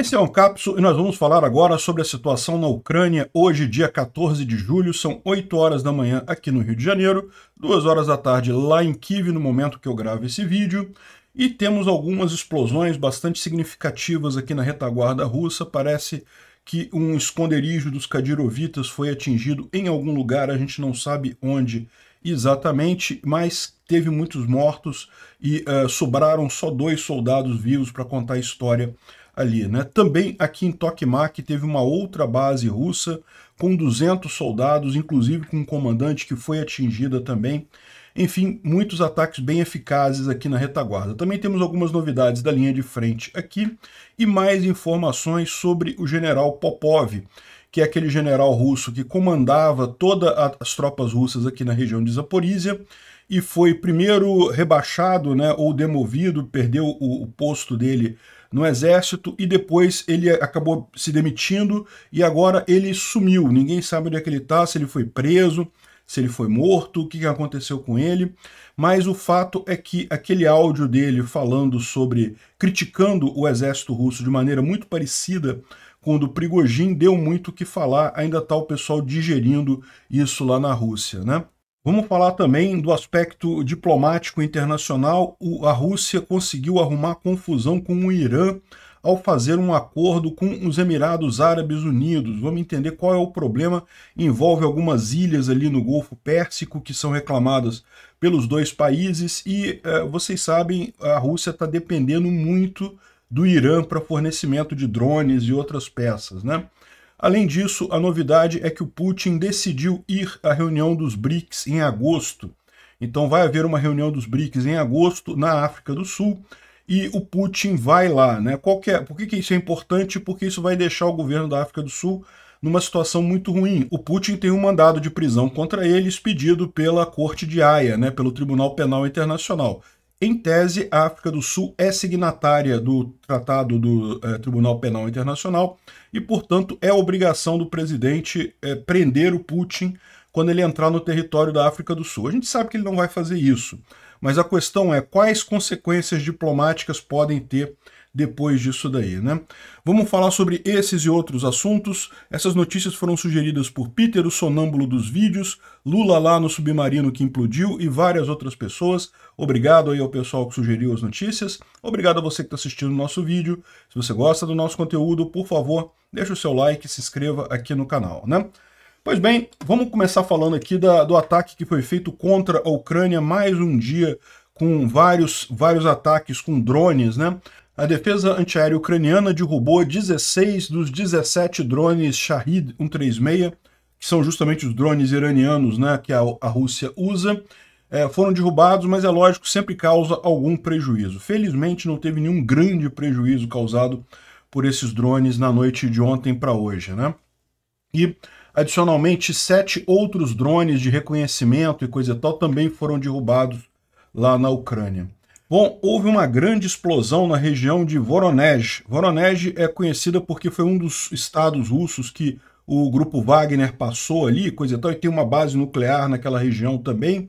Esse é um Capso e nós vamos falar agora sobre a situação na Ucrânia. Hoje, dia 14 de julho, são 8 horas da manhã aqui no Rio de Janeiro, 2 horas da tarde lá em Kiev, no momento que eu gravo esse vídeo. E temos algumas explosões bastante significativas aqui na retaguarda russa. Parece que um esconderijo dos Kadirovitas foi atingido em algum lugar, a gente não sabe onde exatamente, mas teve muitos mortos e uh, sobraram só dois soldados vivos para contar a história ali. Né? Também aqui em Tokmak teve uma outra base russa com 200 soldados, inclusive com um comandante que foi atingida também. Enfim, muitos ataques bem eficazes aqui na retaguarda. Também temos algumas novidades da linha de frente aqui e mais informações sobre o general Popov, que é aquele general russo que comandava todas as tropas russas aqui na região de Zaporízia e foi primeiro rebaixado né, ou demovido, perdeu o, o posto dele no exército e depois ele acabou se demitindo e agora ele sumiu. Ninguém sabe onde é que ele está, se ele foi preso, se ele foi morto, o que aconteceu com ele. Mas o fato é que aquele áudio dele falando sobre criticando o exército russo de maneira muito parecida com o do Prigojin deu muito o que falar, ainda está o pessoal digerindo isso lá na Rússia, né? Vamos falar também do aspecto diplomático internacional. a Rússia conseguiu arrumar confusão com o Irã ao fazer um acordo com os Emirados Árabes Unidos. Vamos entender qual é o problema. Envolve algumas ilhas ali no Golfo Pérsico que são reclamadas pelos dois países e eh, vocês sabem, a Rússia está dependendo muito do Irã para fornecimento de drones e outras peças, né? Além disso, a novidade é que o Putin decidiu ir à reunião dos BRICS em agosto. Então vai haver uma reunião dos BRICS em agosto na África do Sul e o Putin vai lá. Né? Qual que é? Por que, que isso é importante? Porque isso vai deixar o governo da África do Sul numa situação muito ruim. O Putin tem um mandado de prisão contra ele expedido pela Corte de Haia, né, pelo Tribunal Penal Internacional. Em tese, a África do Sul é signatária do Tratado do eh, Tribunal Penal Internacional e, portanto, é obrigação do presidente eh, prender o Putin quando ele entrar no território da África do Sul. A gente sabe que ele não vai fazer isso, mas a questão é quais consequências diplomáticas podem ter depois disso daí, né? Vamos falar sobre esses e outros assuntos. Essas notícias foram sugeridas por Peter, o sonâmbulo dos vídeos, Lula lá no submarino que implodiu e várias outras pessoas. Obrigado aí ao pessoal que sugeriu as notícias. Obrigado a você que está assistindo o nosso vídeo. Se você gosta do nosso conteúdo, por favor, deixa o seu like e se inscreva aqui no canal, né? Pois bem, vamos começar falando aqui da, do ataque que foi feito contra a Ucrânia mais um dia com vários, vários ataques com drones, né? A defesa antiaérea ucraniana derrubou 16 dos 17 drones Shahid 136, que são justamente os drones iranianos né, que a, a Rússia usa. É, foram derrubados, mas é lógico, sempre causa algum prejuízo. Felizmente, não teve nenhum grande prejuízo causado por esses drones na noite de ontem para hoje. Né? E, adicionalmente, sete outros drones de reconhecimento e coisa e tal também foram derrubados lá na Ucrânia. Bom, houve uma grande explosão na região de Voronezh. Voronezh é conhecida porque foi um dos estados russos que o grupo Wagner passou ali, coisa e tal, e tem uma base nuclear naquela região também.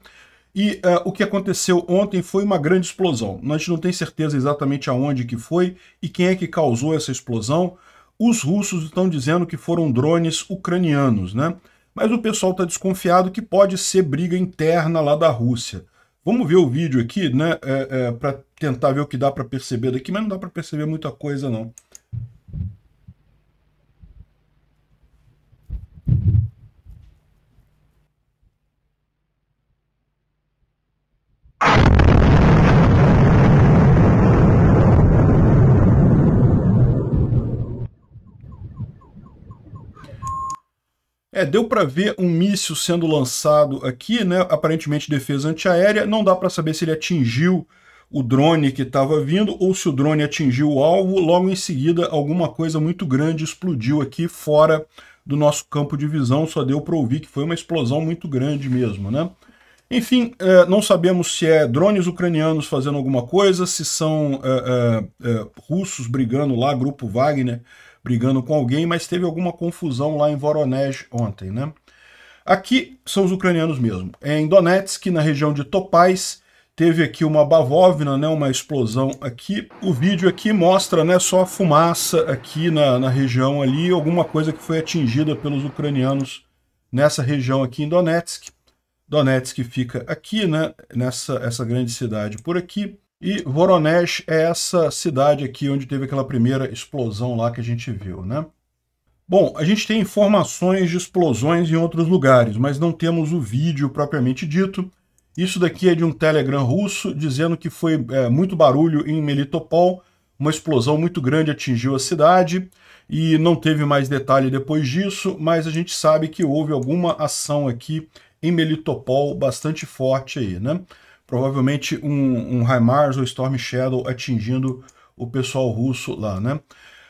E uh, o que aconteceu ontem foi uma grande explosão. A gente não tem certeza exatamente aonde que foi e quem é que causou essa explosão. Os russos estão dizendo que foram drones ucranianos, né? Mas o pessoal está desconfiado que pode ser briga interna lá da Rússia. Vamos ver o vídeo aqui, né? É, é, para tentar ver o que dá para perceber daqui, mas não dá para perceber muita coisa, não. É, deu para ver um míssil sendo lançado aqui, né? Aparentemente defesa antiaérea. Não dá para saber se ele atingiu o drone que estava vindo ou se o drone atingiu o alvo. Logo em seguida, alguma coisa muito grande explodiu aqui fora do nosso campo de visão. Só deu para ouvir que foi uma explosão muito grande mesmo, né? Enfim, é, não sabemos se é drones ucranianos fazendo alguma coisa, se são é, é, russos brigando lá, grupo Wagner brigando com alguém, mas teve alguma confusão lá em Voronezh ontem, né? Aqui são os ucranianos mesmo. É em Donetsk, na região de Topaz, teve aqui uma bavóvina, né, uma explosão aqui. O vídeo aqui mostra né, só a fumaça aqui na, na região ali, alguma coisa que foi atingida pelos ucranianos nessa região aqui em Donetsk. Donetsk fica aqui, né, nessa essa grande cidade por aqui. E Voronezh é essa cidade aqui onde teve aquela primeira explosão lá que a gente viu, né? Bom, a gente tem informações de explosões em outros lugares, mas não temos o vídeo propriamente dito. Isso daqui é de um Telegram russo dizendo que foi é, muito barulho em Melitopol, uma explosão muito grande atingiu a cidade e não teve mais detalhe depois disso, mas a gente sabe que houve alguma ação aqui em Melitopol bastante forte aí, né? provavelmente um, um HIMARS ou Storm Shadow atingindo o pessoal russo lá, né?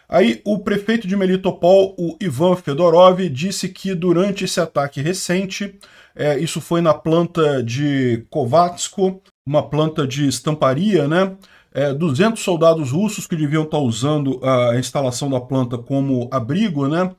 Aí o prefeito de Melitopol, o Ivan Fedorov, disse que durante esse ataque recente, é, isso foi na planta de Kovatsko, uma planta de estamparia, né? É, 200 soldados russos que deviam estar usando a instalação da planta como abrigo, né?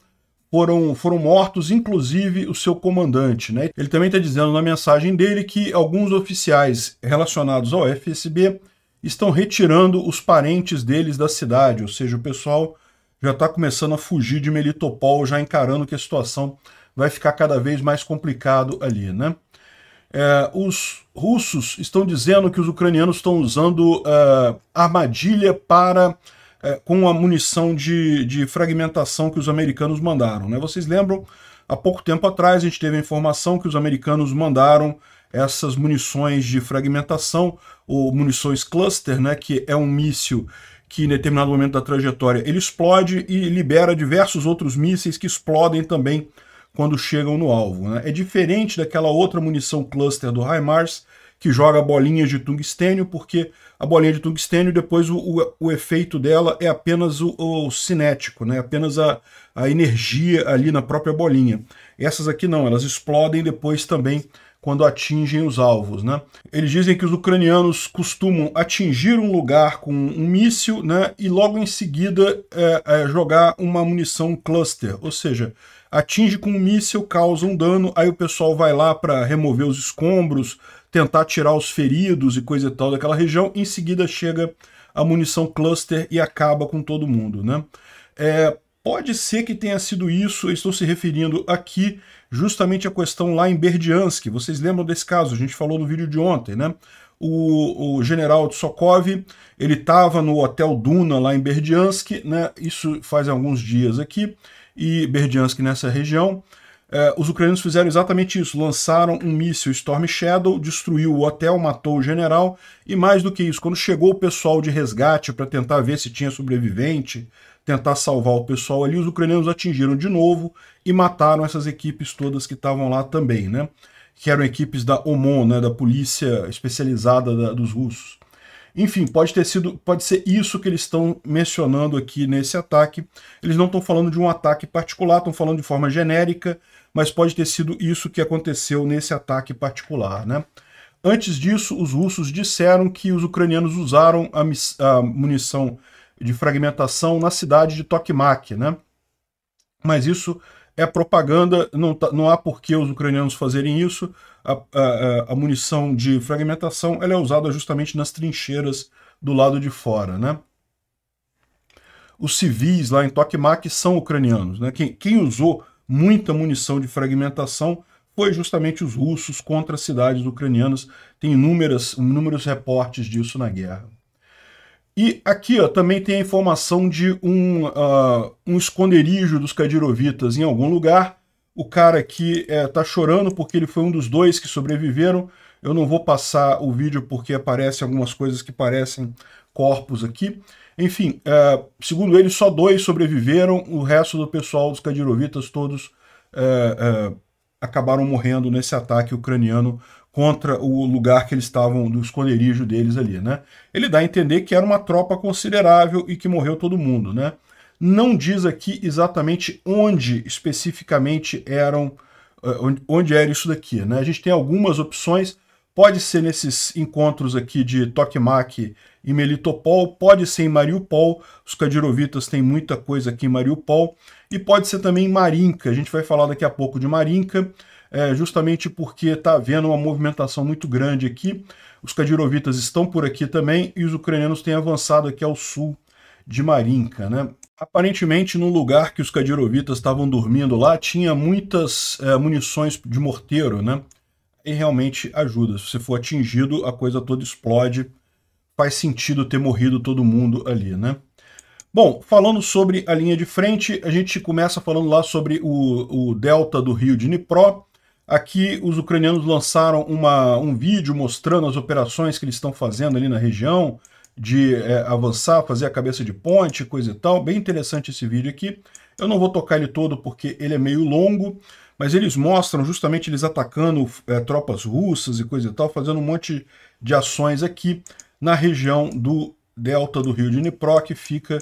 foram, foram mortos, inclusive o seu comandante. Né? Ele também está dizendo na mensagem dele que alguns oficiais relacionados ao FSB estão retirando os parentes deles da cidade, ou seja, o pessoal já está começando a fugir de Melitopol, já encarando que a situação vai ficar cada vez mais complicado ali. Né? É, os russos estão dizendo que os ucranianos estão usando uh, armadilha para é, com a munição de, de fragmentação que os americanos mandaram. Né? Vocês lembram, há pouco tempo atrás, a gente teve a informação que os americanos mandaram essas munições de fragmentação, ou munições cluster, né, que é um míssil que em determinado momento da trajetória ele explode e libera diversos outros mísseis que explodem também quando chegam no alvo. Né? É diferente daquela outra munição cluster do HIMARS, que joga bolinhas de tungstênio, porque a bolinha de tungstênio, depois o, o, o efeito dela é apenas o, o, cinético, né? apenas a, a energia ali na própria bolinha. Essas aqui não, elas explodem depois também quando atingem os alvos. Né? Eles dizem que os ucranianos costumam atingir um lugar com um míssil né, e logo em seguida é, é, jogar uma munição cluster, ou seja, atinge com um míssil, causa um dano, aí o pessoal vai lá para remover os escombros, tentar tirar os feridos e coisa e tal daquela região. Em seguida chega a munição cluster e acaba com todo mundo, né? É, pode ser que tenha sido isso, eu estou se referindo aqui justamente à questão lá em Berdiansk. Vocês lembram desse caso? A gente falou no vídeo de ontem, né? O, o general Tsokov, ele estava no Hotel Duna lá em Berdiansk, né? Isso faz alguns dias aqui, e Berdiansk nessa região. Uh, os ucranianos fizeram exatamente isso: lançaram um míssil Storm Shadow, destruiu o hotel, matou o general, e mais do que isso, quando chegou o pessoal de resgate para tentar ver se tinha sobrevivente, tentar salvar o pessoal ali, os ucranianos atingiram de novo e mataram essas equipes todas que estavam lá também, né? Que eram equipes da OMON, né, da polícia especializada da, dos russos. Enfim, pode ter sido, pode ser isso que eles estão mencionando aqui nesse ataque. Eles não estão falando de um ataque particular, estão falando de forma genérica, mas pode ter sido isso que aconteceu nesse ataque particular, né? Antes disso, os russos disseram que os ucranianos usaram a, a munição de fragmentação na cidade de Tokmak, né? Mas isso é propaganda, não, tá, não há por que os ucranianos fazerem isso. A, a, a munição de fragmentação é usada justamente nas trincheiras do lado de fora. Né? Os civis lá em Tokmak são ucranianos. Né? Quem, quem usou muita munição de fragmentação foi justamente os russos contra as cidades ucranianas. Tem inúmeras, inúmeros reportes disso na guerra. E aqui ó, também tem a informação de um, uh, um esconderijo dos Kadirovitas em algum lugar. O cara aqui está é, tá chorando porque ele foi um dos dois que sobreviveram. Eu não vou passar o vídeo porque aparecem algumas coisas que parecem corpos aqui. Enfim, uh, segundo ele, só dois sobreviveram. O resto do pessoal dos Kadirovitas todos uh, acabaram morrendo nesse ataque ucraniano contra o lugar que eles estavam, do esconderijo deles ali, né? Ele dá a entender que era uma tropa considerável e que morreu todo mundo, né? Não diz aqui exatamente onde especificamente eram, eh, onde era isso daqui, né? A gente tem algumas opções, pode ser nesses encontros aqui de Tokmak e Melitopol, pode ser em Mariupol, os Kadirovitas têm muita coisa aqui em Mariupol, e pode ser também em Marinka, a gente vai falar daqui a pouco de Marinka, é, justamente porque está havendo uma movimentação muito grande aqui. Os cadirovitas estão por aqui também e os ucranianos têm avançado aqui ao sul de Marinka, né? Aparentemente, no lugar que os cadirovitas estavam dormindo lá, tinha muitas é, munições de morteiro, né? E realmente ajuda. Se você for atingido, a coisa toda explode. Faz sentido ter morrido todo mundo ali, né? Bom, falando sobre a linha de frente, a gente começa falando lá sobre o, o delta do rio de Dnipro, Aqui os ucranianos lançaram uma, um vídeo mostrando as operações que eles estão fazendo ali na região, de é, avançar, fazer a cabeça de ponte, coisa e tal. Bem interessante esse vídeo aqui. Eu não vou tocar ele todo porque ele é meio longo, mas eles mostram justamente eles atacando é, tropas russas e coisa e tal, fazendo um monte de ações aqui na região do delta do rio de Dnipro, que fica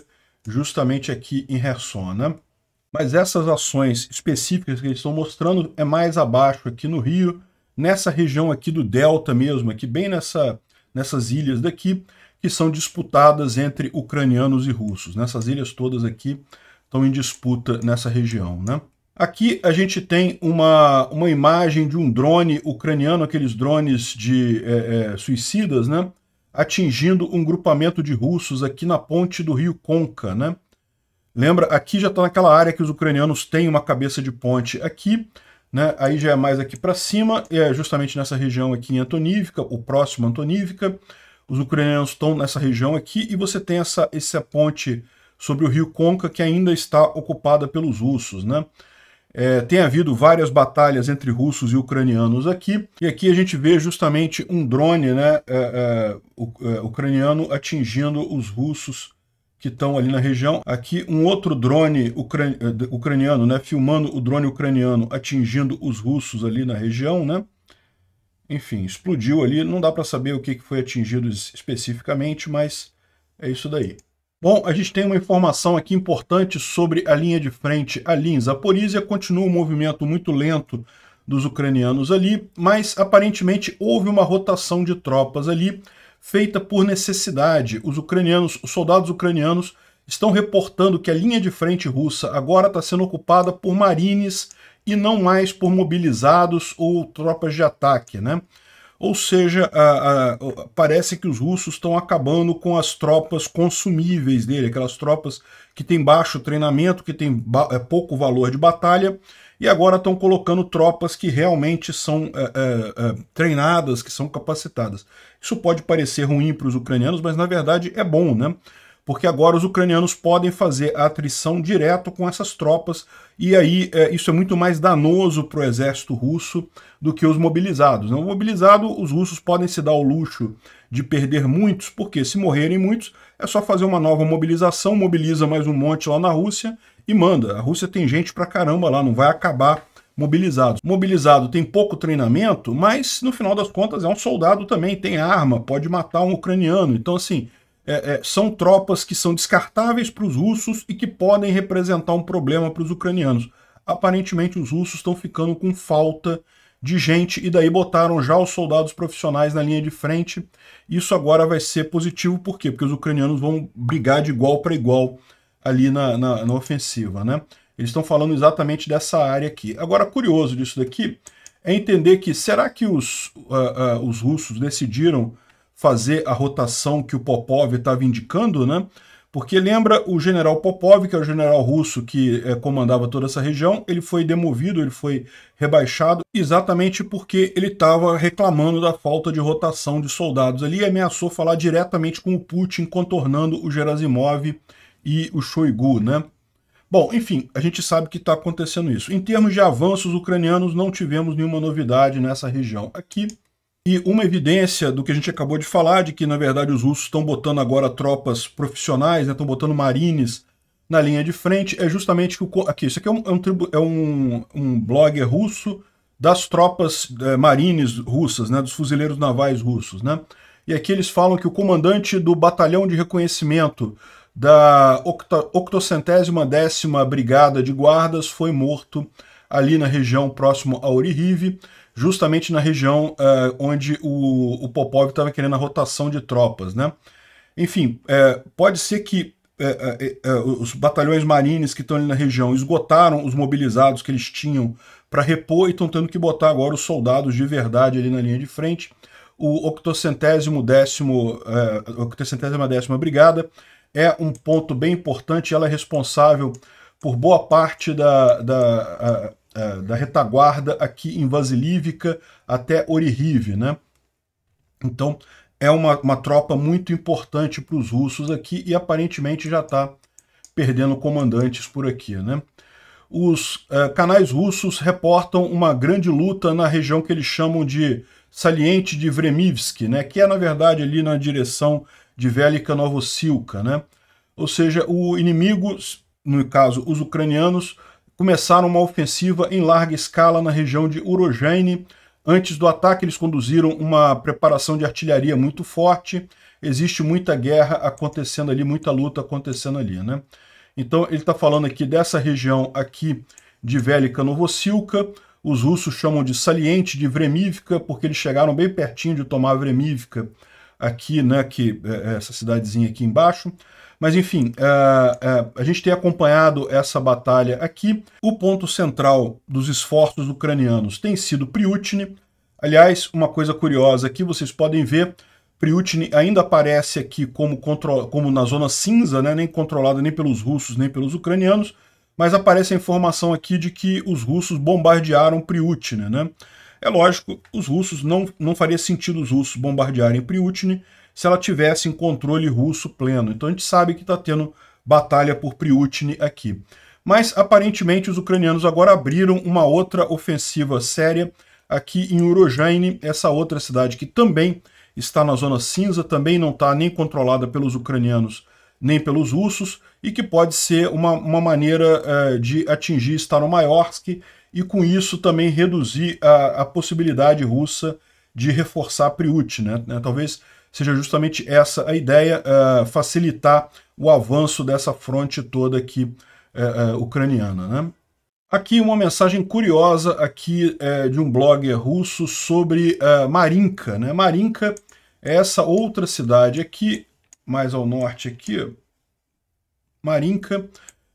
justamente aqui em Herson, né? Mas essas ações específicas que eles estão mostrando é mais abaixo aqui no Rio, nessa região aqui do Delta mesmo, aqui bem nessa, nessas ilhas daqui, que são disputadas entre ucranianos e russos. Nessas ilhas todas aqui estão em disputa nessa região, né? Aqui a gente tem uma, uma imagem de um drone ucraniano, aqueles drones de é, é, suicidas, né? Atingindo um grupamento de russos aqui na ponte do rio Conca, né? Lembra, aqui já está naquela área que os ucranianos têm uma cabeça de ponte aqui, né? aí já é mais aqui para cima, é justamente nessa região aqui em Antonívica, o próximo Antonívica. Os ucranianos estão nessa região aqui e você tem essa, essa ponte sobre o rio Conca que ainda está ocupada pelos russos. Né? É, tem havido várias batalhas entre russos e ucranianos aqui, e aqui a gente vê justamente um drone né, é, é, é ucraniano atingindo os russos que estão ali na região. Aqui um outro drone ucran... Eh, ucraniano, né, filmando o drone ucraniano atingindo os russos ali na região, né? Enfim, explodiu ali, não dá para saber o que foi atingido especificamente, mas é isso daí. Bom, a gente tem uma informação aqui importante sobre a linha de frente ali em Zaporizhia. Continua um movimento muito lento dos ucranianos ali, mas aparentemente houve uma rotação de tropas ali feita por necessidade. Os ucranianos, os soldados ucranianos estão reportando que a linha de frente russa agora está sendo ocupada por marines e não mais por mobilizados ou tropas de ataque, né? Ou seja, a, a, parece que os russos estão acabando com as tropas consumíveis dele, aquelas tropas que têm baixo treinamento, que têm é, pouco valor de batalha e agora estão colocando tropas que realmente são é, é, treinadas, que são capacitadas. Isso pode parecer ruim para os ucranianos, mas na verdade é bom, né? Porque agora os ucranianos podem fazer a atrição direto com essas tropas, e aí é, isso é muito mais danoso para o exército russo do que os mobilizados. Não né? mobilizado, os russos podem se dar o luxo de perder muitos, porque se morrerem muitos, é só fazer uma nova mobilização, mobiliza mais um monte lá na Rússia e manda. A Rússia tem gente pra caramba lá, não vai acabar mobilizado. Mobilizado tem pouco treinamento, mas no final das contas é um soldado também, tem arma, pode matar um ucraniano. Então, assim, é, é, são tropas que são descartáveis para os russos e que podem representar um problema para os ucranianos. Aparentemente, os russos estão ficando com falta de gente e daí botaram já os soldados profissionais na linha de frente. Isso agora vai ser positivo, por quê? Porque os ucranianos vão brigar de igual para igual ali na, na, na ofensiva, né? Eles estão falando exatamente dessa área aqui. Agora, curioso disso daqui é entender que será que os, uh, uh, os russos decidiram fazer a rotação que o Popov estava indicando, né? Porque lembra o general Popov, que é o general russo que eh, comandava toda essa região, ele foi demovido, ele foi rebaixado, exatamente porque ele estava reclamando da falta de rotação de soldados ali e ameaçou falar diretamente com o Putin, contornando o Gerasimov e o Shoigu, né? Bom, enfim, a gente sabe que está acontecendo isso. Em termos de avanços ucranianos, não tivemos nenhuma novidade nessa região aqui. E uma evidência do que a gente acabou de falar, de que na verdade os russos estão botando agora tropas profissionais, estão né, botando marines na linha de frente, é justamente que o. Aqui, isso aqui é um, é um, é um, um blogger russo das tropas é, marines russas, né, dos fuzileiros navais russos. Né? E aqui eles falam que o comandante do batalhão de reconhecimento da octocentésima décima brigada de guardas foi morto ali na região próximo a Orihive, justamente na região uh, onde o, o Popov estava querendo a rotação de tropas, né? Enfim, é, pode ser que é, é, os batalhões marines que estão ali na região esgotaram os mobilizados que eles tinham para repor e estão tendo que botar agora os soldados de verdade ali na linha de frente. O octocentésimo décimo, octocentésima décima brigada é um ponto bem importante, ela é responsável por boa parte da, da, a, a, da retaguarda aqui em Vasilívica até Orihave, né? Então é uma, uma tropa muito importante para os russos aqui e aparentemente já está perdendo comandantes por aqui, né? Os eh, canais russos reportam uma grande luta na região que eles chamam de saliente de Vremivsk, né? Que é na verdade ali na direção de Velika Novosilka, né? Ou seja, o inimigo, no caso os ucranianos, começaram uma ofensiva em larga escala na região de Urojane. Antes do ataque, eles conduziram uma preparação de artilharia muito forte. Existe muita guerra acontecendo ali, muita luta acontecendo ali, né? Então, ele está falando aqui dessa região aqui de Velika Novosilka. Os russos chamam de saliente de Vremivka, porque eles chegaram bem pertinho de tomar Vremivka aqui, né, que é, é essa cidadezinha aqui embaixo. Mas enfim, a, é, é, a gente tem acompanhado essa batalha aqui. O ponto central dos esforços ucranianos tem sido priutne Aliás, uma coisa curiosa aqui, vocês podem ver, priutne ainda aparece aqui como, control, como na zona cinza, né, nem controlada nem pelos russos nem pelos ucranianos, mas aparece a informação aqui de que os russos bombardearam priutne né? É lógico, os russos não, não faria sentido os russos bombardearem Priutine se ela tivesse em controle russo pleno. Então a gente sabe que está tendo batalha por Priutine aqui. Mas aparentemente os ucranianos agora abriram uma outra ofensiva séria aqui em Urojaine, essa outra cidade que também está na zona cinza, também não está nem controlada pelos ucranianos nem pelos russos, e que pode ser uma, uma maneira uh, de atingir Staromaiorsk e com isso também reduzir a, a possibilidade russa de reforçar Priut. Né? né? Talvez seja justamente essa a ideia, uh, facilitar o avanço dessa fronte toda aqui uh, uh, ucraniana. Né? Aqui uma mensagem curiosa aqui de um blogger russo sobre Marinka. Né? Marinka é essa outra cidade aqui, mais ao norte aqui, Marinka,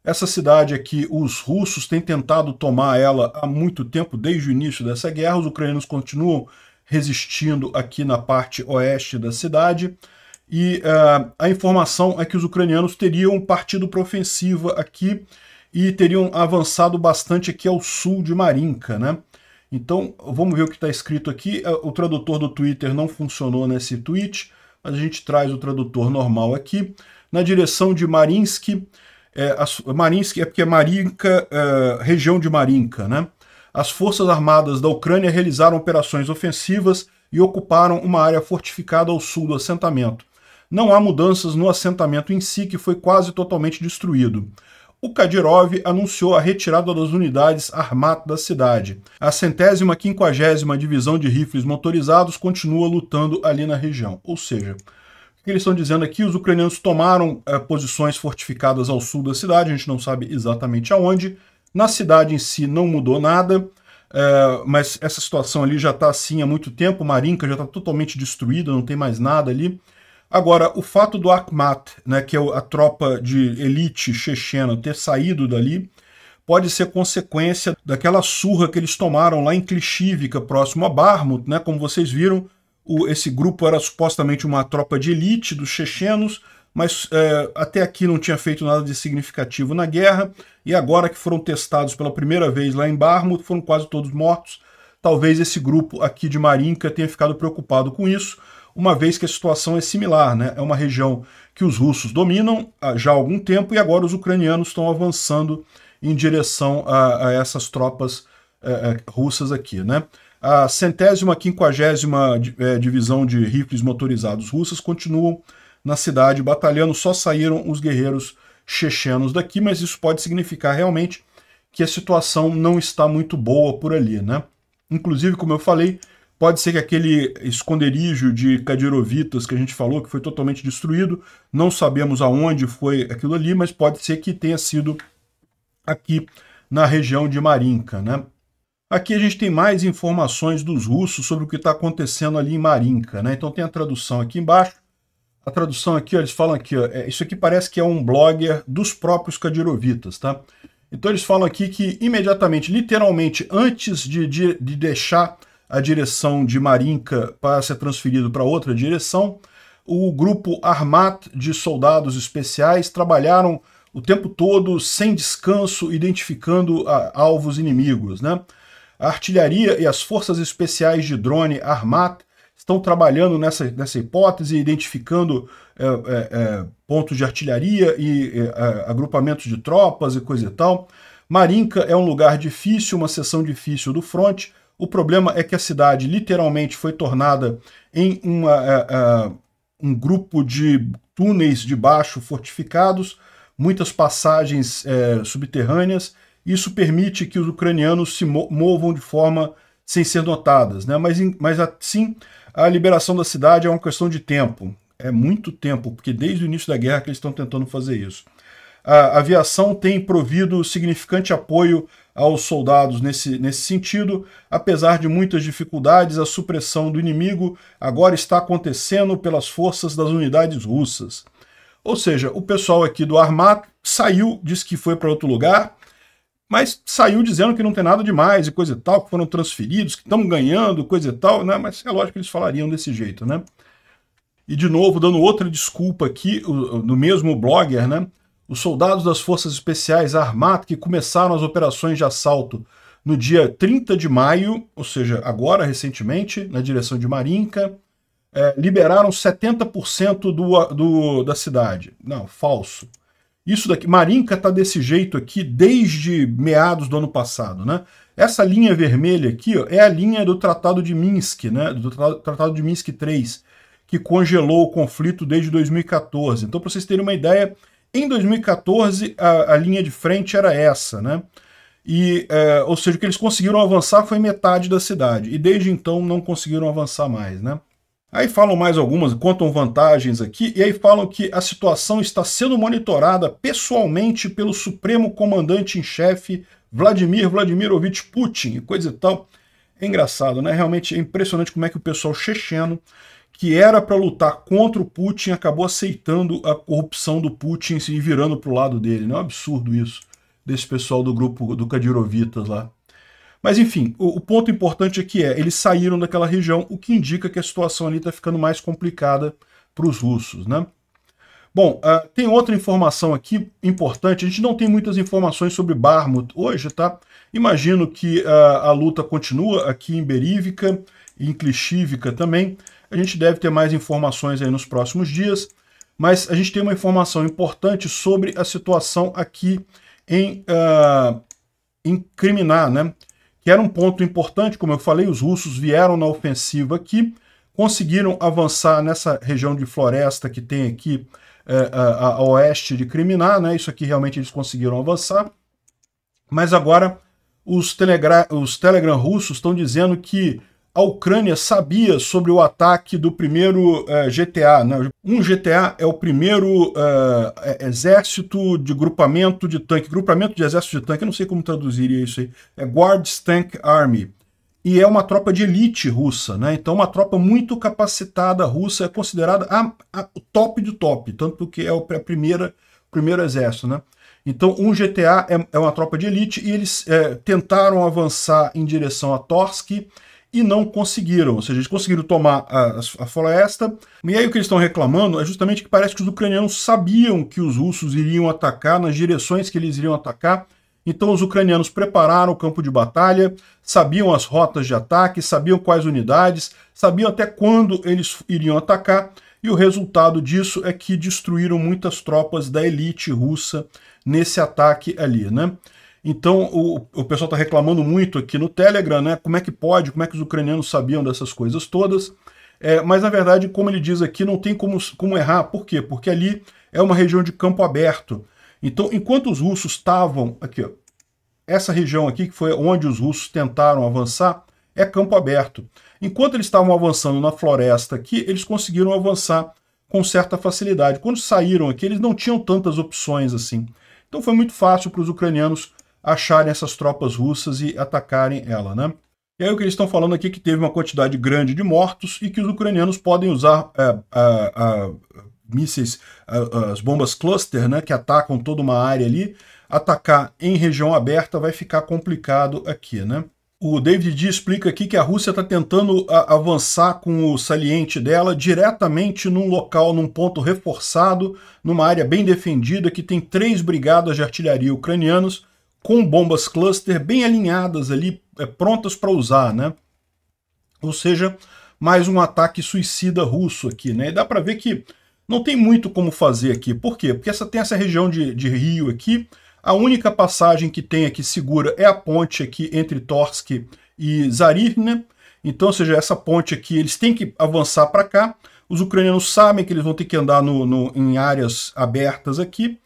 essa cidade aqui, os russos têm tentado tomar ela há muito tempo, desde o início dessa guerra. Os ucranianos continuam resistindo aqui na parte oeste da cidade. E uh, a informação é que os ucranianos teriam partido para ofensiva aqui e teriam avançado bastante aqui ao sul de Marinka, né? Então, vamos ver o que está escrito aqui. Eh, o tradutor do Twitter não funcionou nesse tweet, mas a gente traz o tradutor normal aqui. Na direção de Marinsky, é, Marinsk, é porque é Marinka, é, região de Marinka, né? As forças armadas da Ucrânia realizaram operações ofensivas e ocuparam uma área fortificada ao sul do assentamento. Não há mudanças no assentamento em si, que foi quase totalmente destruído. O Kadyrov anunciou a retirada das unidades Armat da cidade. A centésima quinquagésima divisão de rifles motorizados continua lutando ali na região. Ou seja, que eles estão dizendo aqui, é os ucranianos tomaram é, posições fortificadas ao sul da cidade, a gente não sabe exatamente aonde. Na cidade em si não mudou nada, é, mas essa situação ali já está assim há muito tempo, Marinka já está totalmente destruída, não tem mais nada ali. Agora, o fato do Akhmat, né, que é a tropa de elite chechena, ter saído dali, pode ser consequência daquela surra que eles tomaram lá em Klishivka, próximo a Barmut, né, como vocês viram, o, esse grupo era supostamente uma tropa de elite dos chechenos, mas é, até aqui não tinha feito nada de significativo na guerra, e agora que foram testados pela primeira vez lá em Barmut, foram quase todos mortos. Talvez esse grupo aqui de Marinka tenha ficado preocupado com isso, uma vez que a situação é similar, né? É uma região que os russos dominam ah, já há algum tempo e agora os ucranianos estão avançando em direção a, a essas tropas é, é russas aqui, né? a centésima quinquagésima é, divisão de rifles motorizados russas continuam na cidade batalhando, só saíram os guerreiros chechenos daqui, mas isso pode significar realmente que a situação não está muito boa por ali, né? Inclusive, como eu falei, pode ser que aquele esconderijo de Kadirovitas que a gente falou, que foi totalmente destruído, não sabemos aonde foi aquilo ali, mas pode ser que tenha sido aqui na região de Marinka, né? Aqui a gente tem mais informações dos russos sobre o que está acontecendo ali em Marinka, né? Então tem a tradução aqui embaixo. A tradução aqui, ó, eles falam aqui, ó, é, isso aqui parece que é um blogger dos próprios Kadirovitas, tá? Então eles falam aqui que imediatamente, literalmente, antes de, de, de deixar a direção de Marinka para ser transferido para outra direção, o grupo Armat de soldados especiais trabalharam o tempo todo sem descanso, identificando a, ah, alvos inimigos, né? A artilharia e as forças especiais de drone Armat estão trabalhando nessa, nessa hipótese, identificando é, é, é pontos de artilharia e é, é, agrupamentos de tropas e coisa e tal. Marinka é um lugar difícil, uma seção difícil do front. O problema é que a cidade literalmente foi tornada em uma, um grupo de túneis de baixo fortificados, muitas passagens subterrâneas isso permite que os ucranianos se movam de forma sem ser notadas, né? mas, mas assim a liberação da cidade é uma questão de tempo. É muito tempo, porque desde o início da guerra que eles estão tentando fazer isso. A aviação tem provido significante apoio aos soldados nesse, nesse sentido, apesar de muitas dificuldades, a supressão do inimigo agora está acontecendo pelas forças das unidades russas. Ou seja, o pessoal aqui do Armat saiu, disse que foi para outro lugar, mas saiu dizendo que não tem nada demais e coisa e tal, que foram transferidos, que estão ganhando, coisa e tal, né? Mas é lógico que eles falariam desse jeito, né? E de novo, dando outra desculpa aqui, no mesmo blogger, né? Os soldados das Forças Especiais Armat que começaram as operações de assalto no dia 30 de maio, ou seja, agora recentemente, na direção de Marinca, é, eh, liberaram 70% do, do, da cidade. Não, falso. Isso daqui, Marinka está desse jeito aqui desde meados do ano passado, né? Essa linha vermelha aqui ó, é a linha do Tratado de Minsk, né? Do Tratado de Minsk III, que congelou o conflito desde 2014. Então, para vocês terem uma ideia, em 2014 a, a, linha de frente era essa, né? E, é, ou seja, o que eles conseguiram avançar foi metade da cidade. E desde então não conseguiram avançar mais, né? Aí falam mais algumas, contam vantagens aqui, e aí falam que a situação está sendo monitorada pessoalmente pelo Supremo Comandante em Chefe Vladimir Vladimirovich Putin, coisa e tal. É engraçado, né? Realmente é impressionante como é que o pessoal checheno, que era para lutar contra o Putin, acabou aceitando a corrupção do Putin e virando para o lado dele. Não né? é um absurdo isso, desse pessoal do grupo do Kadirovitas lá. Mas enfim, o, o ponto importante aqui é, eles saíram daquela região, o que indica que a situação ali está ficando mais complicada para os russos, né? Bom, uh, tem outra informação aqui importante. A gente não tem muitas informações sobre Barmut hoje, tá? Imagino que uh, a luta continua aqui em Berívica e em Klishivka também. A gente deve ter mais informações aí nos próximos dias, mas a gente tem uma informação importante sobre a situação aqui em, uh, em Criminá, né? que era um ponto importante, como eu falei, os russos vieram na ofensiva aqui, conseguiram avançar nessa região de floresta que tem aqui é, a, a, oeste de Criminá, né? Isso aqui realmente eles conseguiram avançar. Mas agora os, telegra os Telegram russos estão dizendo que a Ucrânia sabia sobre o ataque do primeiro eh, GTA. Né? Um GTA é o primeiro eh, é, exército de grupamento de tanque, grupamento de exército de tanque, eu não sei como traduziria isso aí, é Guards Tank Army. E é uma tropa de elite russa, né? Então, uma tropa muito capacitada russa, é considerada a, a top do top, tanto que é o a primeira, primeiro exército, né? Então, um GTA é, é uma tropa de elite e eles eh, tentaram avançar em direção a Torsk, e não conseguiram. Ou seja, eles conseguiram tomar a, a floresta. E aí o que eles estão reclamando é justamente que parece que os ucranianos sabiam que os russos iriam atacar, nas direções que eles iriam atacar. Então os ucranianos prepararam o campo de batalha, sabiam as rotas de ataque, sabiam quais unidades, sabiam até quando eles iriam atacar. E o resultado disso é que destruíram muitas tropas da elite russa nesse ataque ali, né? Então o, o pessoal está reclamando muito aqui no Telegram, né? Como é que pode, como é que os ucranianos sabiam dessas coisas todas. É, mas na verdade, como ele diz aqui, não tem como, como errar. Por quê? Porque ali é uma região de campo aberto. Então, enquanto os russos estavam. Aqui, ó, essa região aqui, que foi onde os russos tentaram avançar, é campo aberto. Enquanto eles estavam avançando na floresta aqui, eles conseguiram avançar com certa facilidade. Quando saíram aqui, eles não tinham tantas opções assim. Então foi muito fácil para os ucranianos acharem essas tropas russas e atacarem ela, né? E aí o que eles estão falando aqui é que teve uma quantidade grande de mortos e que os ucranianos podem usar é, a, é, a, é, mísseis, a, é, as bombas cluster, né, que atacam toda uma área ali, atacar em região aberta vai ficar complicado aqui, né? O David D explica aqui que a Rússia está tentando avançar com o saliente dela diretamente num local, num ponto reforçado, numa área bem defendida, que tem três brigadas de artilharia ucranianos com bombas cluster bem alinhadas ali, é, prontas para usar, né? Ou seja, mais um ataque suicida russo aqui, né? E dá para ver que não tem muito como fazer aqui. Por quê? Porque essa, tem essa região de, de rio aqui, a única passagem que tem aqui segura é a ponte aqui entre Torsk e Zarirne. Né? Então, ou seja, essa ponte aqui, eles têm que avançar para cá. Os ucranianos sabem que eles vão ter que andar no, no, em áreas abertas aqui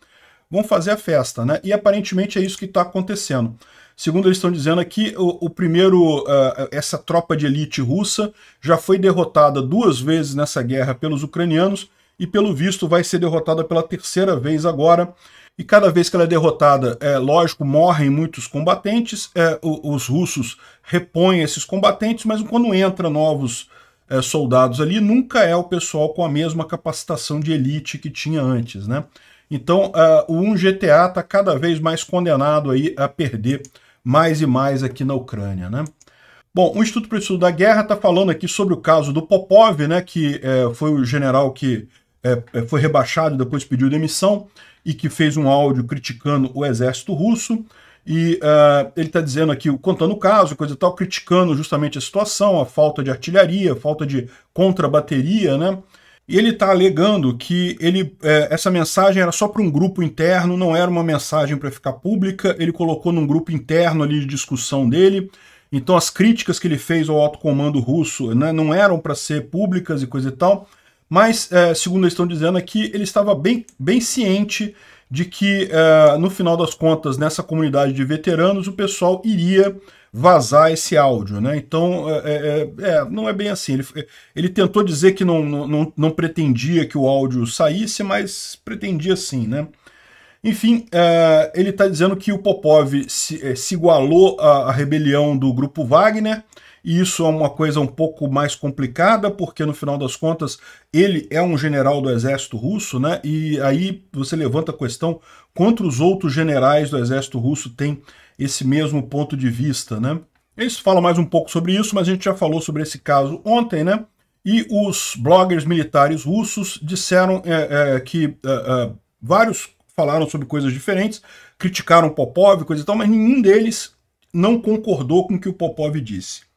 vão fazer a festa, né? E aparentemente é isso que está acontecendo. Segundo eles estão dizendo aqui, o, o primeiro, uh, essa tropa de elite russa já foi derrotada duas vezes nessa guerra pelos ucranianos e, pelo visto, vai ser derrotada pela terceira vez agora. E cada vez que ela é derrotada, é lógico, morrem muitos combatentes, é, os russos repõem esses combatentes, mas quando entra novos é, soldados ali, nunca é o pessoal com a mesma capacitação de elite que tinha antes, né? Então, uh, o 1 GTA está cada vez mais condenado aí a perder mais e mais aqui na Ucrânia, né? Bom, o Instituto para o Estudo da Guerra está falando aqui sobre o caso do Popov, né, que é, foi o general que é, foi rebaixado e depois pediu demissão e que fez um áudio criticando o exército russo. E uh, ele está dizendo aqui, contando o caso, coisa tal, criticando justamente a situação, a falta de artilharia, a falta de contrabateria, né? E ele está alegando que ele, é, essa mensagem era só para um grupo interno, não era uma mensagem para ficar pública, ele colocou num grupo interno ali de discussão dele. Então as críticas que ele fez ao alto comando russo né, não eram para ser públicas e coisa e tal. Mas, é, segundo eles estão dizendo aqui, é ele estava bem, bem ciente de que, é, no final das contas, nessa comunidade de veteranos, o pessoal iria vazar esse áudio, né? Então, é, é, é, é não é bem assim. Ele, é, ele tentou dizer que não, não, não pretendia que o áudio saísse, mas pretendia sim, né? Enfim, é, ele está dizendo que o Popov se, se igualou à, à rebelião do grupo Wagner e isso é uma coisa um pouco mais complicada, porque no final das contas ele é um general do exército russo, né? E aí você levanta a questão contra os outros generais do exército russo tem esse mesmo ponto de vista, né? Eles falam mais um pouco sobre isso, mas a gente já falou sobre esse caso ontem, né? E os bloggers militares russos disseram é, é, que é, é vários falaram sobre coisas diferentes, criticaram Popov, coisa e tal, mas nenhum deles não concordou com o que o Popov disse.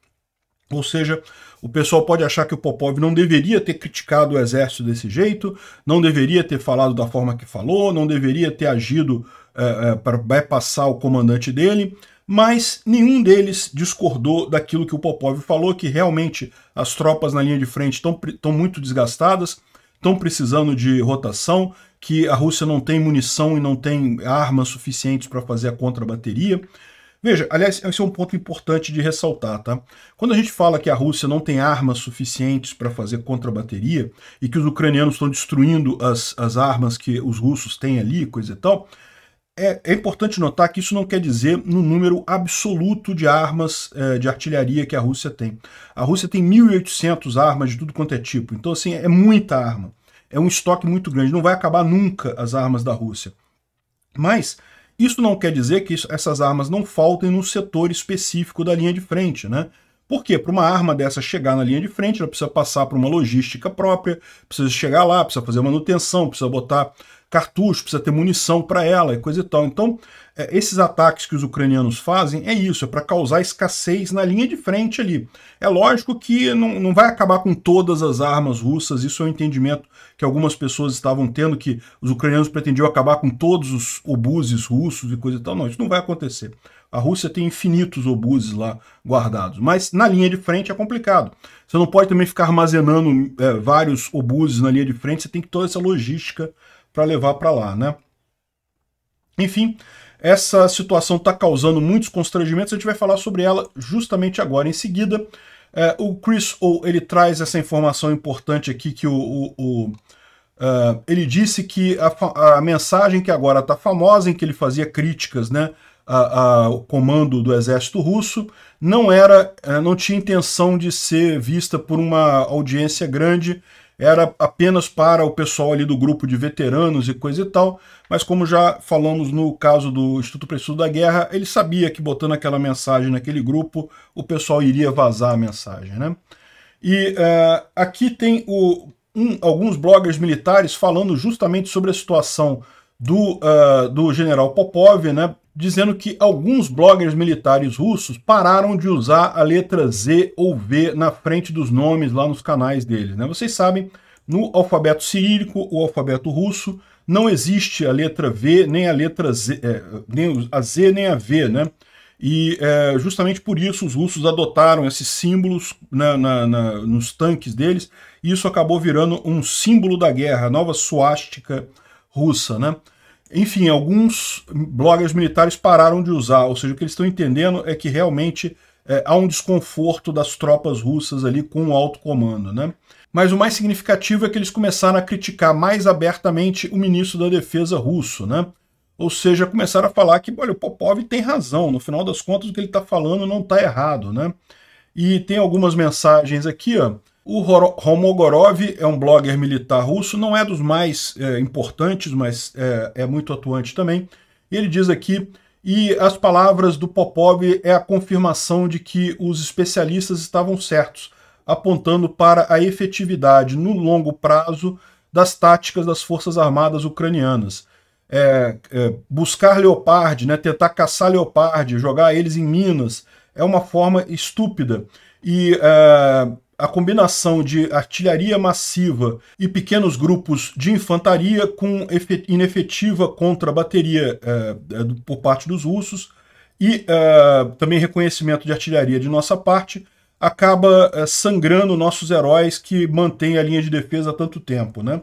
Ou seja, o pessoal pode achar que o Popov não deveria ter criticado o exército desse jeito, não deveria ter falado da forma que falou, não deveria ter agido é, eh, é, eh, para bypassar o comandante dele, mas nenhum deles discordou daquilo que o Popov falou, que realmente as tropas na linha de frente estão muito desgastadas, estão precisando de rotação, que a Rússia não tem munição e não tem armas suficientes para fazer a contra-bateria. Veja, aliás, esse é um ponto importante de ressaltar, tá? Quando a gente fala que a Rússia não tem armas suficientes para fazer contra-bateria e que os ucranianos estão destruindo as, as armas que os russos têm ali, coisa e tal, é, é, importante notar que isso não quer dizer no número absoluto de armas é, de artilharia que a Rússia tem. A Rússia tem 1.800 armas de tudo quanto é tipo, então, assim, é muita arma. É um estoque muito grande, não vai acabar nunca as armas da Rússia. Mas isso não quer dizer que essas armas não faltem num setor específico da linha de frente, né? Por quê? Para uma arma dessa chegar na linha de frente, ela precisa passar por uma logística própria, precisa chegar lá, precisa fazer manutenção, precisa botar cartucho, precisa ter munição para ela e coisa e tal. Então, é, esses ataques que os ucranianos fazem é isso, é para causar escassez na linha de frente ali. É lógico que não, não vai acabar com todas as armas russas, isso é um entendimento que algumas pessoas estavam tendo, que os ucranianos pretendiam acabar com todos os obuses russos e coisa e tal. Não, isso não vai acontecer. A Rússia tem infinitos obuses lá guardados. Mas na linha de frente é complicado. Você não pode também ficar armazenando é, vários obuses na linha de frente, você tem que toda essa logística para levar para lá, né? Enfim, essa situação está causando muitos constrangimentos, a gente vai falar sobre ela justamente agora. Em seguida, é, o Chris O ele traz essa informação importante aqui que o, o, o Uh, ele disse que a, a, mensagem que agora está famosa, em que ele fazia críticas né, a, a comando do exército russo, não era, eh, não tinha intenção de ser vista por uma audiência grande, era apenas para o pessoal ali do grupo de veteranos e coisa e tal, mas como já falamos no caso do Instituto para da Guerra, ele sabia que botando aquela mensagem naquele grupo, o pessoal iria vazar a mensagem, né? E uh, aqui tem o, um, alguns bloggers militares falando justamente sobre a situação do, uh, do general Popov, né? dizendo que alguns bloggers militares russos pararam de usar a letra Z ou V na frente dos nomes lá nos canais deles. Né? Vocês sabem, no alfabeto cirílico, o alfabeto russo, não existe a letra V, nem a letra Z, é, nem a Z, nem a V, né? E é, justamente por isso os russos adotaram esses símbolos na, na, na, nos tanques deles, e isso acabou virando um símbolo da guerra, a nova suástica russa, né? Enfim, alguns bloggers militares pararam de usar, ou seja, o que eles estão entendendo é que realmente é, há um desconforto das tropas russas ali com o alto comando, né? Mas o mais significativo é que eles começaram a criticar mais abertamente o ministro da defesa russo, né? Ou seja, começaram a falar que, olha, o Popov tem razão, no final das contas o que ele está falando não está errado, né? E tem algumas mensagens aqui, ó, o Romogorov é um blogger militar russo, não é dos mais é, importantes, mas é, é, muito atuante também. Ele diz aqui, e as palavras do Popov é a confirmação de que os especialistas estavam certos, apontando para a efetividade no longo prazo das táticas das forças armadas ucranianas. É, é buscar Leopard, né, tentar caçar Leopard, jogar eles em minas, é uma forma estúpida. E é, a combinação de artilharia massiva e pequenos grupos de infantaria com inefetiva contra-bateria é, eh, eh, por parte dos russos e é, também reconhecimento de artilharia de nossa parte acaba sangrando nossos heróis que mantêm a linha de defesa há tanto tempo, né?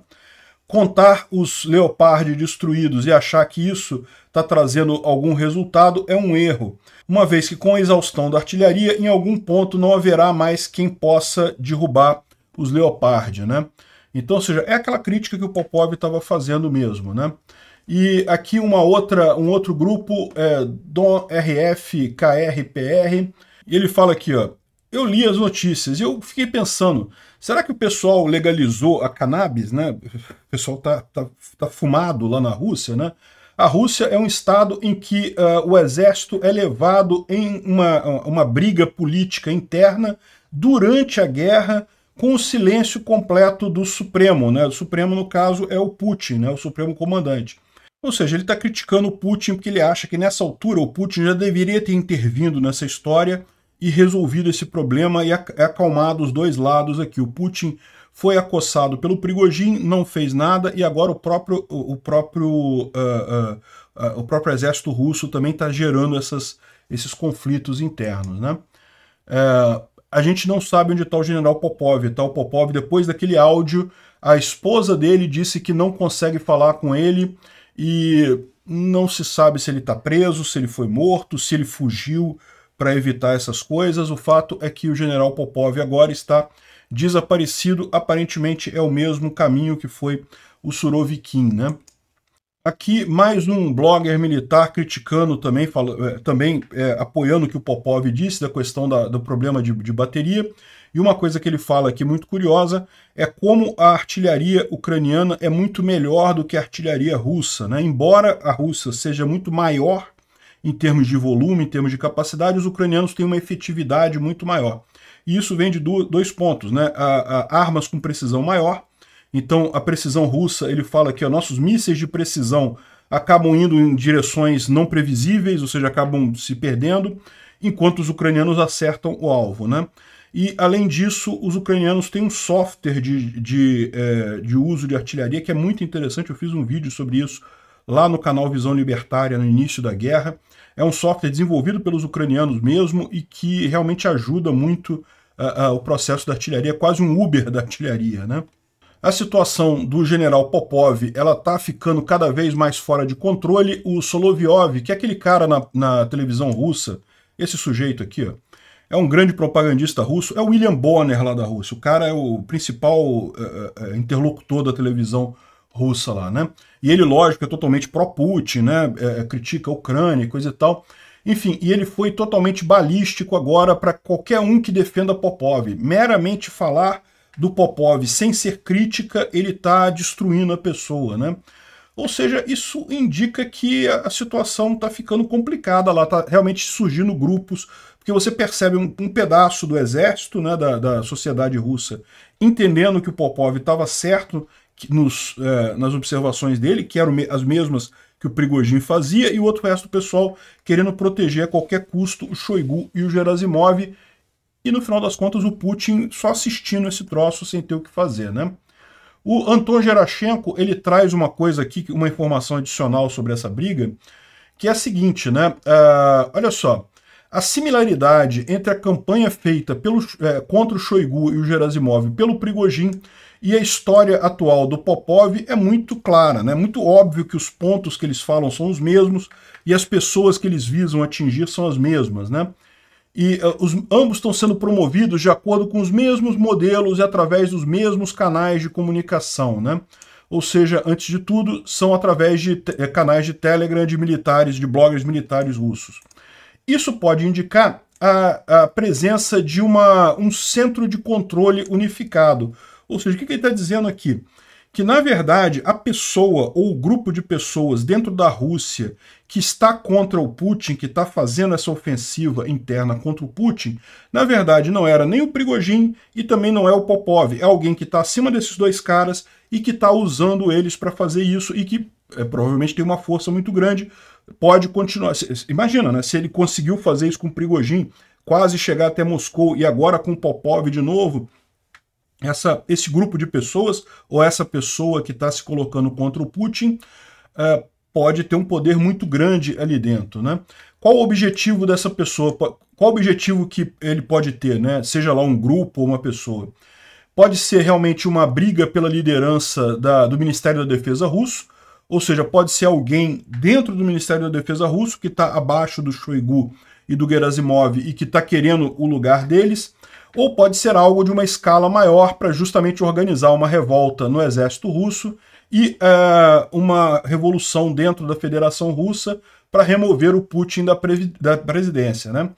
Contar os Leopard destruídos e achar que isso está trazendo algum resultado é um erro, uma vez que com a exaustão da artilharia, em algum ponto não haverá mais quem possa derrubar os Leopardi, né? Então, ou seja, é aquela crítica que o Popov estava fazendo mesmo, né? E aqui uma outra, um outro grupo, é, Dom RF KRPR, e ele fala aqui, ó, eu li as notícias e eu fiquei pensando, será que o pessoal legalizou a cannabis, né? O pessoal tá, tá, tá fumado lá na Rússia, né? A Rússia é um estado em que uh, o exército é levado em uma, uma briga política interna durante a guerra com o silêncio completo do Supremo. Né? O Supremo, no caso, é o Putin, né? o Supremo Comandante. Ou seja, ele está criticando o Putin porque ele acha que nessa altura o Putin já deveria ter intervindo nessa história e resolvido esse problema e acalmado os dois lados aqui. O Putin foi acossado pelo Prigojin, não fez nada, e agora o próprio, o, o próprio, uh, uh, uh, o próprio exército russo também está gerando essas, esses conflitos internos. Né? É, a gente não sabe onde está o general Popov. Tá? O Popov, depois daquele áudio, a esposa dele disse que não consegue falar com ele e não se sabe se ele está preso, se ele foi morto, se ele fugiu para evitar essas coisas. O fato é que o general Popov agora está desaparecido, aparentemente é o mesmo caminho que foi o Surovikin, né? Aqui mais um blogger militar criticando também, fala, eh, também é, apoiando o que o Popov disse da questão da, do problema de, de bateria. E uma coisa que ele fala aqui muito curiosa é como a artilharia ucraniana é muito melhor do que a artilharia russa. Né? Embora a russa seja muito maior em termos de volume, em termos de capacidade, os ucranianos têm uma efetividade muito maior. E isso vem de dois pontos, né? A, a armas com precisão maior. Então, a precisão russa, ele fala que ó, nossos mísseis de precisão acabam indo em direções não previsíveis, ou seja, acabam se perdendo, enquanto os ucranianos acertam o alvo, né? E, além disso, os ucranianos têm um software de, de, é, de uso de artilharia que é muito interessante. Eu fiz um vídeo sobre isso lá no canal Visão Libertária no início da guerra. É um software desenvolvido pelos ucranianos mesmo e que realmente ajuda muito a, a, o processo da artilharia, quase um Uber da artilharia. Né? A situação do general Popov ela está ficando cada vez mais fora de controle. O Soloviov, que é aquele cara na, na televisão russa, esse sujeito aqui, ó, é um grande propagandista russo, é o William Bonner lá da Rússia. O cara é o principal é, é, interlocutor da televisão russa lá, né? E ele, lógico, é totalmente pró-Putin, né? É, é critica a Ucrânia e coisa e tal. Enfim, e ele foi totalmente balístico agora para qualquer um que defenda Popov. Meramente falar do Popov sem ser crítica, ele está destruindo a pessoa, né? Ou seja, isso indica que a situação está ficando complicada lá, está realmente surgindo grupos, porque você percebe um, um pedaço do exército, né, da, da, sociedade russa, entendendo que o Popov estava certo nos, eh, nas observações dele, que eram as mesmas que o Prigogine fazia e o outro resto do pessoal querendo proteger a qualquer custo o Shoigu e o Gerasimov. E no final das contas o Putin só assistindo esse troço sem ter o que fazer, né? O Anton Gerashenko, ele traz uma coisa aqui, uma informação adicional sobre essa briga, que é a seguinte, né? Uh, olha só, a similaridade entre a campanha feita pelo, é, contra o Shoigu e o Gerasimov pelo Prigojin e a história atual do Popov é muito clara, né? Muito óbvio que os pontos que eles falam são os mesmos e as pessoas que eles visam atingir são as mesmas, né? E uh, os, ambos estão sendo promovidos de acordo com os mesmos modelos e através dos mesmos canais de comunicação, né? Ou seja, antes de tudo, são através de eh, canais de Telegram de militares, de bloggers militares russos. Isso pode indicar a, a presença de uma, um centro de controle unificado. Ou seja, o que, ele está dizendo aqui? Que, na verdade, a pessoa ou o grupo de pessoas dentro da Rússia que está contra o Putin, que está fazendo essa ofensiva interna contra o Putin, na verdade não era nem o Prigojin e também não é o Popov. É alguém que está acima desses dois caras e que está usando eles para fazer isso e que é, provavelmente tem uma força muito grande, pode continuar. Imagina, né? Se ele conseguiu fazer isso com o Prigogine, quase chegar até Moscou e agora com Popov de novo, essa, esse grupo de pessoas ou essa pessoa que está se colocando contra o Putin é, pode ter um poder muito grande ali dentro, né? Qual o objetivo dessa pessoa? Qual o objetivo que ele pode ter, né? Seja lá um grupo ou uma pessoa. Pode ser realmente uma briga pela liderança da, do Ministério da Defesa russo, ou seja, pode ser alguém dentro do Ministério da Defesa russo que está abaixo do Shoigu e do Gerasimov e que está querendo o lugar deles, ou pode ser algo de uma escala maior para justamente organizar uma revolta no exército russo e eh, uma revolução dentro da Federação Russa para remover o Putin da, da presidência. Né?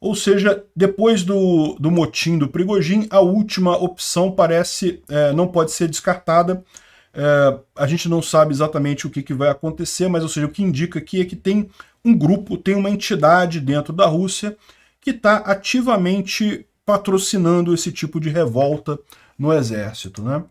Ou seja, depois do, do motim do Prigojin, a última opção parece eh, não pode ser descartada, é, a gente não sabe exatamente o que, que vai acontecer, mas ou seja, o que indica aqui é que tem um grupo, tem uma entidade dentro da Rússia que está ativamente patrocinando esse tipo de revolta no exército. Né?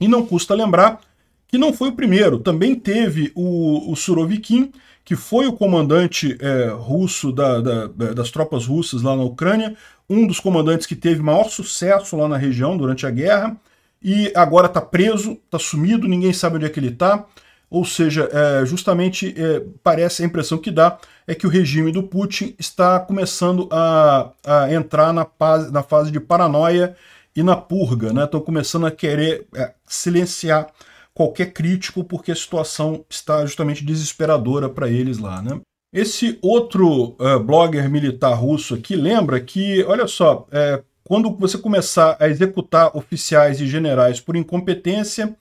E não custa lembrar que não foi o primeiro. Também teve o, o Surovikin, que foi o comandante é, russo da, da, das tropas russas lá na Ucrânia, um dos comandantes que teve maior sucesso lá na região durante a guerra e agora está preso, está sumido, ninguém sabe onde é que ele está. Ou seja, é, justamente é, parece a impressão que dá é que o regime do Putin está começando a, a entrar na, paz, na fase de paranoia e na purga, né? Estão começando a querer é, silenciar qualquer crítico porque a situação está justamente desesperadora para eles lá, né? Esse outro é, blogger militar russo aqui lembra que, olha só, é, quando você começar a executar oficiais e generais por incompetência,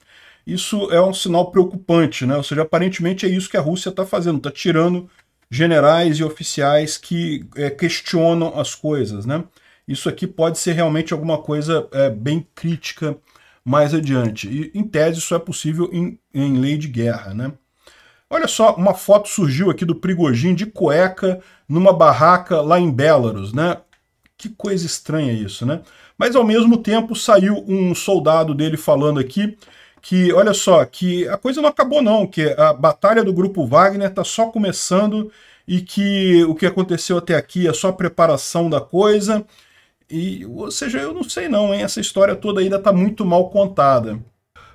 isso é um sinal preocupante, né? Ou seja, aparentemente é isso que a Rússia está fazendo, está tirando generais e oficiais que é, questionam as coisas, né? Isso aqui pode ser realmente alguma coisa é, bem crítica mais adiante. E, em tese, isso é possível em, em lei de guerra, né? Olha só, uma foto surgiu aqui do Prigojin de cueca numa barraca lá em Belarus, né? Que coisa estranha isso, né? Mas ao mesmo tempo saiu um soldado dele falando aqui que, olha só, que a coisa não acabou não, que a batalha do grupo Wagner está só começando e que o que aconteceu até aqui é só preparação da coisa. E, ou seja, eu não sei não, hein? Essa história toda ainda está muito mal contada.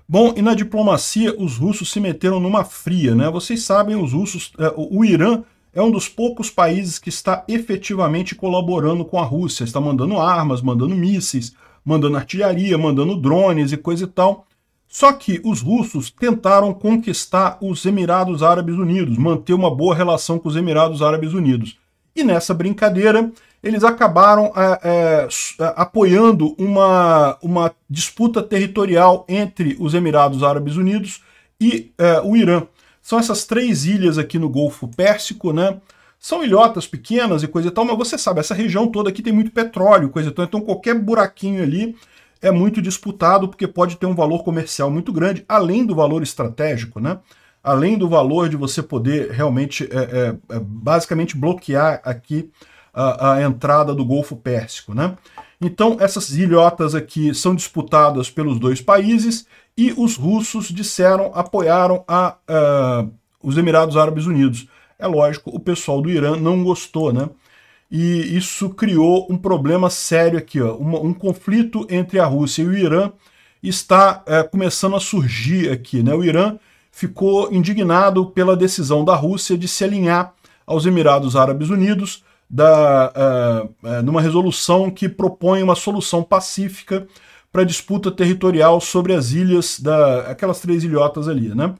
Bom, e na diplomacia os russos se meteram numa fria, né? Vocês sabem, os russos, eh, o Irã é um dos poucos países que está efetivamente colaborando com a Rússia. Está mandando armas, mandando mísseis, mandando artilharia, mandando drones e coisa e tal. Só que os russos tentaram conquistar os Emirados Árabes Unidos, manter uma boa relação com os Emirados Árabes Unidos. E nessa brincadeira, eles acabaram é, é, é apoiando uma, uma disputa territorial entre os Emirados Árabes Unidos e é, o Irã. São essas três ilhas aqui no Golfo Pérsico, né? São ilhotas pequenas e coisa e tal, mas você sabe, essa região toda aqui tem muito petróleo, coisa e tal, então qualquer buraquinho ali é muito disputado porque pode ter um valor comercial muito grande, além do valor estratégico, né? Além do valor de você poder realmente, é, é, é basicamente, bloquear aqui a, a entrada do Golfo Pérsico, né? Então, essas ilhotas aqui são disputadas pelos dois países e os russos disseram, apoiaram a, eh, os Emirados Árabes Unidos. É lógico, o pessoal do Irã não gostou, né? E isso criou um problema sério aqui, ó, um, um conflito entre a Rússia e o Irã está é, começando a surgir aqui, né? O Irã ficou indignado pela decisão da Rússia de se alinhar aos Emirados Árabes Unidos da, uh, numa resolução que propõe uma solução pacífica para disputa territorial sobre as ilhas, da, aquelas três ilhotas ali, né?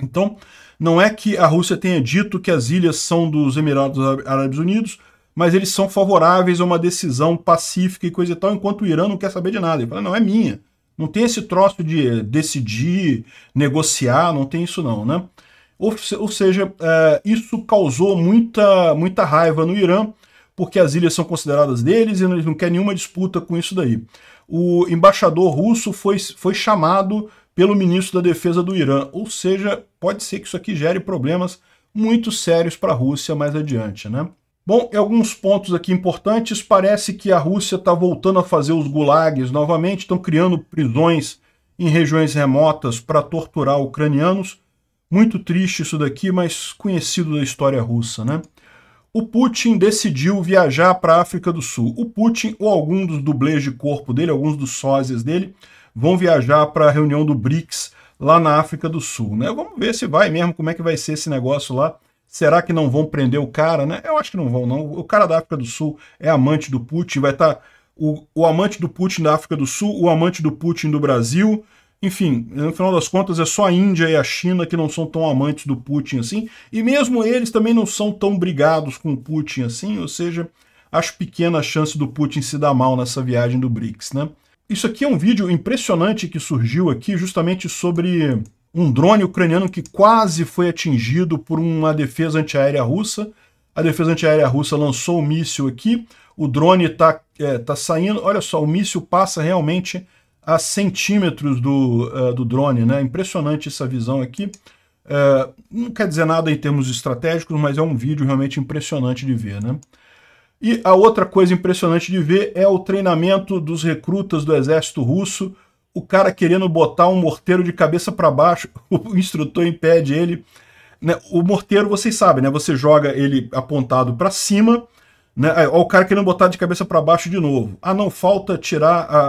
Então, não é que a Rússia tenha dito que as ilhas são dos Emirados Árabes Unidos, mas eles são favoráveis a uma decisão pacífica e coisa e tal, enquanto o Irã não quer saber de nada. Ele fala, não, é minha. Não tem esse troço de eh, decidir, negociar, não tem isso não, né? Ou, ou seja, é, isso causou muita, muita raiva no Irã, porque as ilhas são consideradas deles e eles não querem nenhuma disputa com isso daí. O embaixador russo foi, foi chamado pelo ministro da Defesa do Irã, ou seja, pode ser que isso aqui gere problemas muito sérios para a Rússia mais adiante, né? Bom, e alguns pontos aqui importantes. Parece que a Rússia está voltando a fazer os gulags novamente, estão criando prisões em regiões remotas para torturar ucranianos. Muito triste isso daqui, mas conhecido da história russa, né? O Putin decidiu viajar para a África do Sul. O Putin ou algum dos dublês de corpo dele, alguns dos sósias dele, vão viajar para a reunião do BRICS lá na África do Sul, né? Vamos ver se vai mesmo, como é que vai ser esse negócio lá. Será que não vão prender o cara, né? Eu acho que não vão, não. O cara da África do Sul é amante do Putin, vai estar tá o, o amante do Putin da África do Sul, o amante do Putin do Brasil, enfim, no final das contas, é só a Índia e a China que não são tão amantes do Putin assim, e mesmo eles também não são tão brigados com o Putin assim, ou seja, acho pequena a chance do Putin se dar mal nessa viagem do BRICS, né? Isso aqui é um vídeo impressionante que surgiu aqui justamente sobre um drone ucraniano que quase foi atingido por uma defesa antiaérea russa. A defesa antiaérea russa lançou o um míssil aqui, o drone está é, tá saindo, olha só, o míssil passa realmente a centímetros do, uh, do drone, né? Impressionante essa visão aqui. Uh, não quer dizer nada em termos estratégicos, mas é um vídeo realmente impressionante de ver, né? E a outra coisa impressionante de ver é o treinamento dos recrutas do exército russo, o cara querendo botar um morteiro de cabeça para baixo, o instrutor impede ele. Né? O morteiro, vocês sabem, né? Você joga ele apontado para cima, né? É, o cara querendo botar de cabeça para baixo de novo. Ah, não, falta tirar a,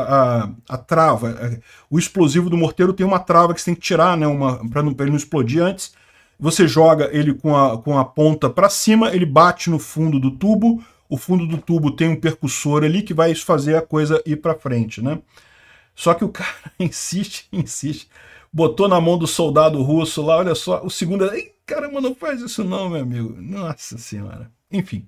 a, a, trava. É, o explosivo do morteiro tem uma trava que você tem que tirar, né? Para ele não explodir antes. Você joga ele com a, com a ponta para cima, ele bate no fundo do tubo. O fundo do tubo tem um percussor ali que vai fazer a coisa ir para frente, né? Só que o cara insiste, insiste. Botou na mão do soldado russo lá, olha só, o segundo. Ei, caramba, não faz isso não, meu amigo. Nossa senhora. Enfim.